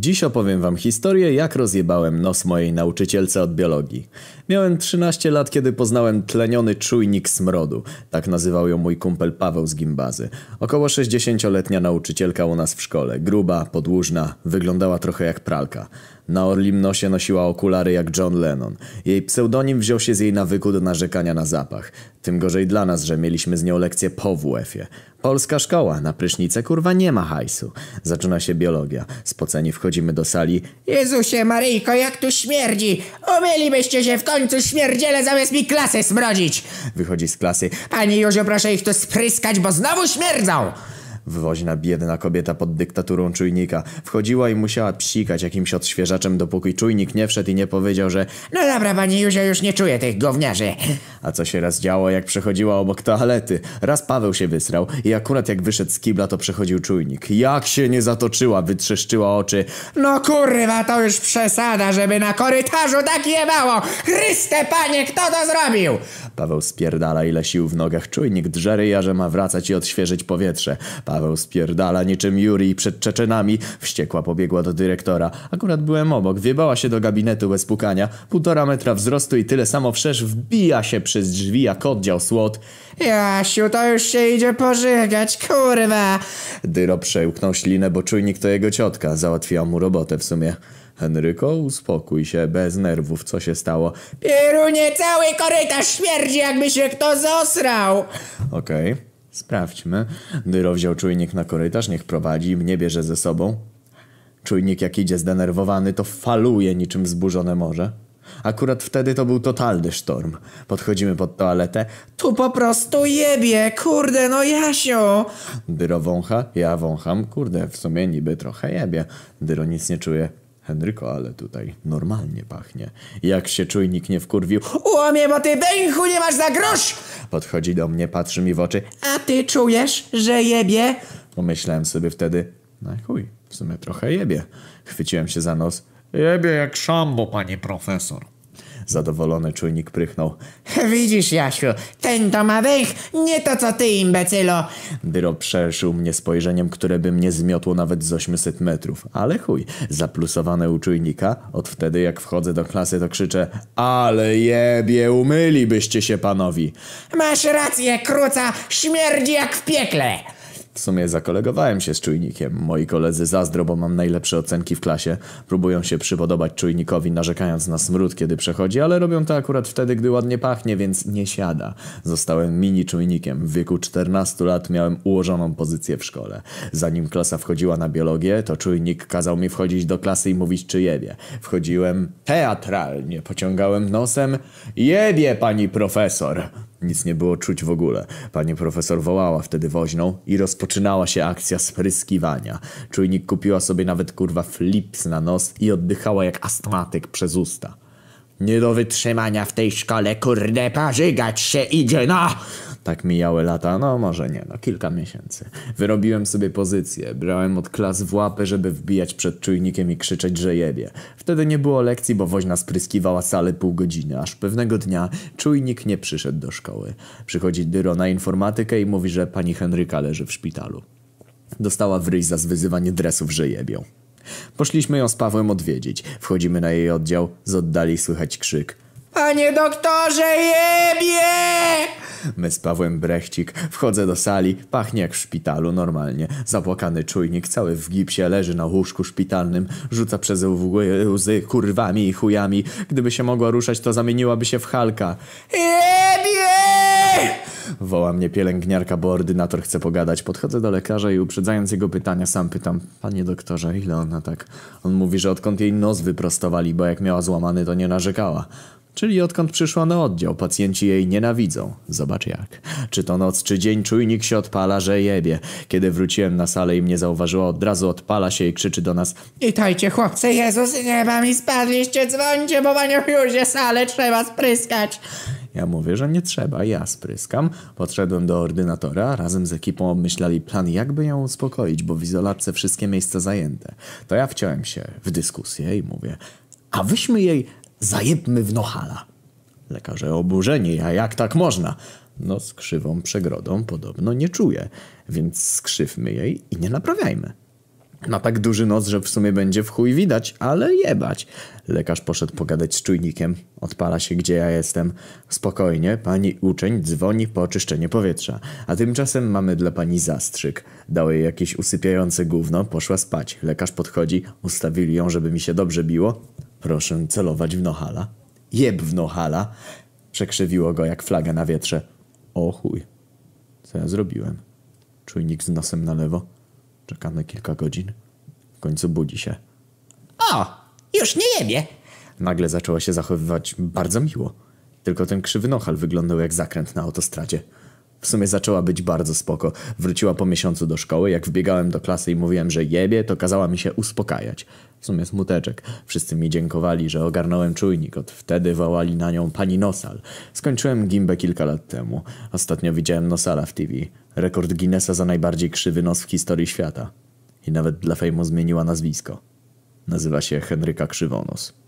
Dziś opowiem wam historię, jak rozjebałem nos mojej nauczycielce od biologii. Miałem 13 lat, kiedy poznałem tleniony czujnik smrodu. Tak nazywał ją mój kumpel Paweł z gimbazy. Około 60-letnia nauczycielka u nas w szkole. Gruba, podłużna, wyglądała trochę jak pralka. Na orlim nosie nosiła okulary jak John Lennon. Jej pseudonim wziął się z jej nawyku do narzekania na zapach. Tym gorzej dla nas, że mieliśmy z nią lekcję po WF-ie. Polska szkoła, na prysznicę kurwa nie ma hajsu. Zaczyna się biologia. Spoceni wchodzimy do sali. Jezusie Maryjko, jak tu śmierdzi! Umylibyście się w końcu śmierdziele zamiast mi klasę smrodzić! Wychodzi z klasy. Ani Józio, proszę ich tu spryskać, bo znowu śmierdzą! na biedna kobieta pod dyktaturą czujnika. Wchodziła i musiała psikać jakimś odświeżaczem, dopóki czujnik nie wszedł i nie powiedział, że No dobra, pani Józio, już nie czuję tych gówniarzy. A co się raz działo, jak przechodziła obok toalety? Raz Paweł się wysrał i akurat jak wyszedł z kibla, to przechodził czujnik. Jak się nie zatoczyła, wytrzeszczyła oczy. No kurwa, to już przesada, żeby na korytarzu tak jebało! Chryste panie, kto to zrobił? Paweł spierdala ile sił w nogach. Czujnik drze ryja, że ma wracać i odświeżyć powietrze. Paweł spierdala niczym Juri przed Czeczenami. Wściekła pobiegła do dyrektora. Akurat byłem obok, wiebała się do gabinetu bez pukania. Półtora metra wzrostu i tyle samo wszerz wbija się przy przez drzwi jak oddział słod. Jasiu, to już się idzie pożygać, kurwa! Dyro przełknął ślinę, bo czujnik to jego ciotka. Załatwiła mu robotę w sumie. Henryko, uspokój się, bez nerwów, co się stało? Pierunie, cały korytarz śmierdzi, jakby się kto zosrał! Okej, okay. sprawdźmy. Dyro wziął czujnik na korytarz, niech prowadzi, mnie bierze ze sobą. Czujnik jak idzie zdenerwowany, to faluje niczym wzburzone morze. Akurat wtedy to był totalny sztorm. Podchodzimy pod toaletę. Tu po prostu jebie, kurde, no Jasio! Dyro wącha, ja wącham, kurde, w sumie niby trochę jebie. Dyro nic nie czuje. Henryko, ale tutaj normalnie pachnie. Jak się czujnik nie wkurwił. Łamie, bo ty węchu nie masz za grosz! Podchodzi do mnie, patrzy mi w oczy. A ty czujesz, że jebie? Pomyślałem sobie wtedy, no chuj, w sumie trochę jebie. Chwyciłem się za nos. Jebie jak szambo, panie profesor. Zadowolony czujnik prychnął. Widzisz, Jasiu, ten to ma węch, nie to co ty, imbecylo. Dyro przeszył mnie spojrzeniem, które by mnie zmiotło nawet z 800 metrów. Ale chuj, zaplusowane u czujnika. Od wtedy, jak wchodzę do klasy, to krzyczę Ale jebie, umylibyście się panowi. Masz rację, kruca, śmierdzi jak w piekle. W sumie zakolegowałem się z czujnikiem. Moi koledzy zazdro, bo mam najlepsze ocenki w klasie. Próbują się przypodobać czujnikowi, narzekając na smród, kiedy przechodzi, ale robią to akurat wtedy, gdy ładnie pachnie, więc nie siada. Zostałem mini czujnikiem. W wieku 14 lat miałem ułożoną pozycję w szkole. Zanim klasa wchodziła na biologię, to czujnik kazał mi wchodzić do klasy i mówić czy jebie. Wchodziłem teatralnie, pociągałem nosem. Jebie pani profesor! Nic nie było czuć w ogóle. Pani profesor wołała wtedy woźną i rozpoczynała się akcja spryskiwania. Czujnik kupiła sobie nawet kurwa flips na nos i oddychała jak astmatyk przez usta. Nie do wytrzymania w tej szkole, kurde, parzygać się idzie, no! Tak mijały lata, no może nie, no kilka miesięcy. Wyrobiłem sobie pozycję, brałem od klas w łapę, żeby wbijać przed czujnikiem i krzyczeć, że jebie. Wtedy nie było lekcji, bo woźna spryskiwała salę pół godziny, aż pewnego dnia czujnik nie przyszedł do szkoły. Przychodzi dyro na informatykę i mówi, że pani Henryka leży w szpitalu. Dostała wryj za zwyzywanie dresów, że jebią. Poszliśmy ją z Pawłem odwiedzić. Wchodzimy na jej oddział, z oddali słychać krzyk. Panie doktorze, jebie! My z Pawłem Brechcik. Wchodzę do sali, pachnie jak w szpitalu, normalnie. Zapłakany czujnik, cały w gipsie, leży na łóżku szpitalnym, rzuca przez łzy kurwami i chujami. Gdyby się mogła ruszać, to zamieniłaby się w Halka. Woła mnie pielęgniarka, bo ordynator chce pogadać. Podchodzę do lekarza i uprzedzając jego pytania sam pytam, panie doktorze, ile ona tak... On mówi, że odkąd jej nos wyprostowali, bo jak miała złamany, to nie narzekała. Czyli odkąd przyszła na oddział, pacjenci jej nienawidzą. Zobacz jak. Czy to noc, czy dzień, czujnik się odpala, że jebie. Kiedy wróciłem na salę i mnie zauważyła, od razu odpala się i krzyczy do nas Witajcie chłopcy, Jezus, nieba mi spadliście, dzwońcie, bo panią Józie salę trzeba spryskać. Ja mówię, że nie trzeba, ja spryskam. Podszedłem do ordynatora, razem z ekipą obmyślali plan, jakby ją uspokoić, bo w izolatce wszystkie miejsca zajęte. To ja wciąłem się w dyskusję i mówię, a wyśmy jej Zajebmy w Nohala. Lekarze oburzeni, a jak tak można? No z krzywą przegrodą podobno nie czuję, więc skrzywmy jej i nie naprawiajmy. Ma tak duży nos, że w sumie będzie w chuj widać, ale jebać. Lekarz poszedł pogadać z czujnikiem. Odpala się, gdzie ja jestem. Spokojnie, pani uczeń dzwoni po oczyszczenie powietrza. A tymczasem mamy dla pani zastrzyk. Dał jej jakieś usypiające gówno, poszła spać. Lekarz podchodzi, ustawili ją, żeby mi się dobrze biło. Proszę celować w Nohala. Jeb w Nohala! Przekrzywiło go jak flaga na wietrze. O chuj. Co ja zrobiłem? Czujnik z nosem na lewo. Czekamy kilka godzin. W końcu budzi się. O! Już nie jebie! Nagle zaczęła się zachowywać bardzo miło. Tylko ten krzywy nohal wyglądał jak zakręt na autostradzie w sumie zaczęła być bardzo spoko. Wróciła po miesiącu do szkoły, jak wbiegałem do klasy i mówiłem, że jebie, to kazała mi się uspokajać. W sumie smuteczek. Wszyscy mi dziękowali, że ogarnąłem czujnik. Od wtedy wołali na nią pani Nosal. Skończyłem gimbę kilka lat temu. Ostatnio widziałem Nosala w TV. Rekord Guinnessa za najbardziej krzywy nos w historii świata. I nawet dla fejmu zmieniła nazwisko. Nazywa się Henryka Krzywonos.